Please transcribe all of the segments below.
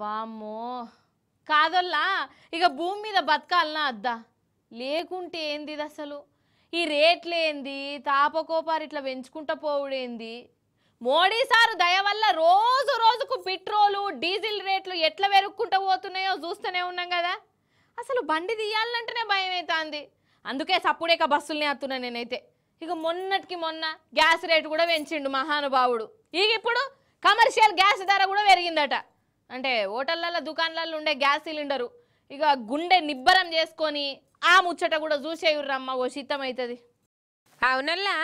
వామ్మో కాదల్లా ఇక భూమి మీద బతకాలనా అద్దా లేకుంటే ఏంది అసలు ఈ రేట్లేంది తాపకోపారు ఇట్లా పెంచుకుంటా పోవుడేంది మోడీ సారు దయ వల్ల రోజు రోజుకు పెట్రోలు డీజిల్ రేట్లు ఎట్లా పెరుక్కుంటూ పోతున్నాయో చూస్తూనే ఉన్నాం కదా అసలు బండి తీయాలంటేనే భయం అవుతుంది అందుకే సప్పుడేక బస్సుల్ని అత్తున్నా నేనైతే ఇక మొన్నటికి మొన్న గ్యాస్ రేటు కూడా పెంచిండు మహానుభావుడు ఇక ఇప్పుడు కమర్షియల్ గ్యాస్ ధర కూడా పెరిగిందట అంటే హోటళ్ళల్లో దుకాణాలలో ఉండే గ్యాస్ సిలిండరు ఇక గుండె నిబ్బరం చేసుకొని ఆ ముచ్చట కూడా చూసేయుర్రమ్మ ఓ శీతం అవుతుంది అవునల్లా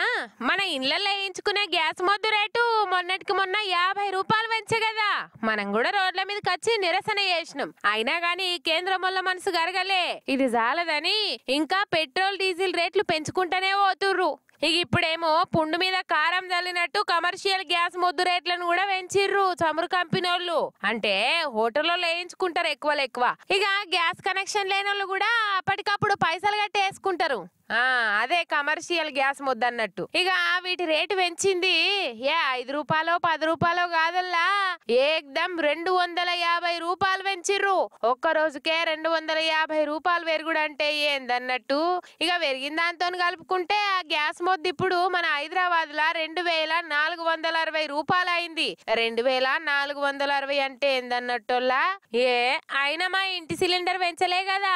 మన ఇళ్ళల్లో వేయించుకునే గ్యాస్ మొద్దు రేటు మొన్నటికి మొన్న యాభై రూపాయలు పెంచే కదా మనం కూడా రోడ్ల మీదకి వచ్చి నిరసన చేసినాం అయినా గానీ కేంద్రం వల్ల మనసు గరగలే ఇది చాలదని ఇంకా పెట్రోల్ డీజిల్ రేట్లు పెంచుకుంటూనే పోతుర్రు ఇక ఇప్పుడేమో పుండు మీద కారం చల్లినట్టు కమర్షియల్ గ్యాస్ ముద్దు రేట్లను కూడా పెంచిర్రు చమురు కంపెనీ వాళ్ళు అంటే హోటల్లో వేయించుకుంటారు ఎక్కువ ఎక్కువ ఇక గ్యాస్ కనెక్షన్ లేని వాళ్ళు కూడా అప్పటికప్పుడు పైసలు కట్టి వేసుకుంటారు అదే కమర్షియల్ గ్యాస్ మొద్దు అన్నట్టు ఇక వీటి రేటు పెంచింది ఏ ఐదు రూపాయలు పది రూపాయలు కాదల్లా ఏకదం రెండు వందల యాభై రూపాయలు ఇచ్చిర్రు ఒక్క రోజుకే రెండు వందల యాభై రూపాయలు పెరుగుడు అంటే ఏందన్నట్టు ఇక పెరిగిన దాంతో కలుపుకుంటే ఆ గ్యాస్ మొద్దు ఇప్పుడు మన హైదరాబాద్ లా రెండు వేల నాలుగు వందల అరవై రూపాయలు అయింది రెండు వేల నాలుగు వందల అరవై అంటే ఏందన్నట్టులా ఏ అయినా మా ఇంటి సిలిండర్ పెంచలే కదా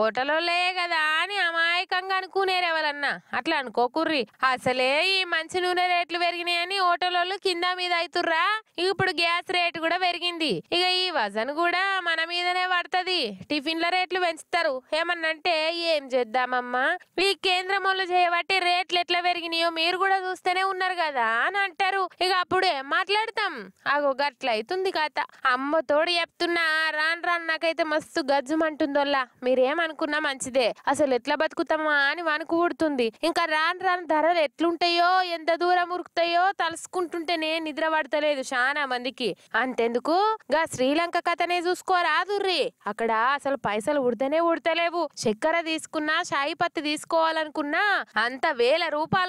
ఓటలోలే కదా అని అమాయకంగా అనుకునేరు ఎవరన్నా అట్లా అనుకోకుర్రి అసలే ఈ మంచి నూనె రేట్లు పెరిగినాయని ఓటలోళ్ళు కింద మీద అవుతుర్రా ఇప్పుడు గ్యాస్ రేటు కూడా పెరిగింది ఇక ఈ వజన్ కూడా మన మీదనే పడుతుంది టిఫిన్ల రేట్లు పెంచుతారు ఏమన్నంటే ఏం చేద్దామమ్మా ఈ కేంద్రం వాళ్ళు చేయబట్టి రేట్లు ఎట్లా పెరిగినాయో మీరు కూడా చూస్తేనే ఉన్నారు కదా అని అంటారు ఇక అప్పుడు ఏం మాట్లాడతాం అగో గట్లయితుంది కథ అమ్మ తోడు చెప్తున్నా నాకైతే మస్తు గజ్జుమంటుందోల్లా మీరేమనుకున్నా మంచిదే అసలు ఎట్లా బతుకుతామా అని వణుకు ఇంకా రాను రాను ధరలు ఎట్లుంటాయో ఎంత దూరం ఉరుకుతాయో తలుసుకుంటుంటేనే నిద్ర పడతలేదు చాలా మందికి అంతెందుకు గా శ్రీలంక కథనే చూసుకోరాదుర్రి అక్కడ అసలు పైసలు ఉడితేనే ఉడతలేవు చక్కెర తీసుకున్నా షాయి పత్తి తీసుకోవాలనుకున్నా అంత వేల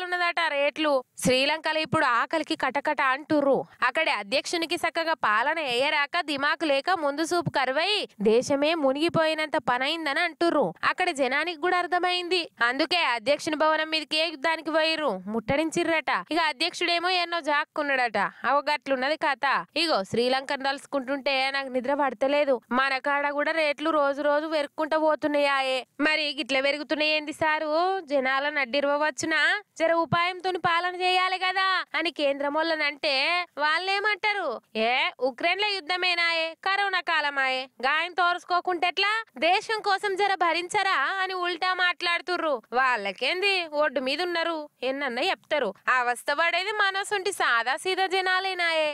ఉన్నదట రేట్లు శ్రీలంకలో ఇప్పుడు ఆకలికి కటకట అంటుర్రు అక్కడి అధ్యక్షునికి చక్కగా పాలన వేయరాక దిమాకు లేక ముందు సూపు కరువై దేశమే మునిగిపోయినంత పనైందని అంటుర్రు అక్కడ జనానికి కూడా అర్థమైంది అందుకే అధ్యక్షుని భవనం మీదకి యుద్ధానికి పోయిర్రు ముట్టడించిర్రట ఇక అధ్యక్షుడేమో ఎన్నో జాక్కున్నాడట అవగట్లున్నది కథ ఇగో శ్రీలంక తలుసుకుంటుంటే నాకు నిద్ర పడతలేదు మన కాడ కూడా రేట్లు రోజు రోజు పెరుక్కుంటా పోతున్నాయాయే మరి గిట్ల పెరుగుతున్నాయి ఏంది సారు జనాలను అడ్డిరవచ్చునా జర ఉపాయంతో పాలన చేయాలి కదా అని కేంద్రం వాళ్ళనంటే వాళ్ళేమంటారు ఏ ఉక్రెయిన్ లో యుద్ధమేనాయే కరోనా కాలమాయే గా సాయం తోరుచుకోకుంటే ఎట్లా దేశం కోసం జర భరించరా అని ఉల్టా మాట్లాడుతుర్రు వాళ్ళకేంది ఒడ్డు మీద ఉన్నారు ఎన్నన్నా చెప్తారు అవస్థ పడేది మనసుంటి సాదా సీదా జనాలేనాయే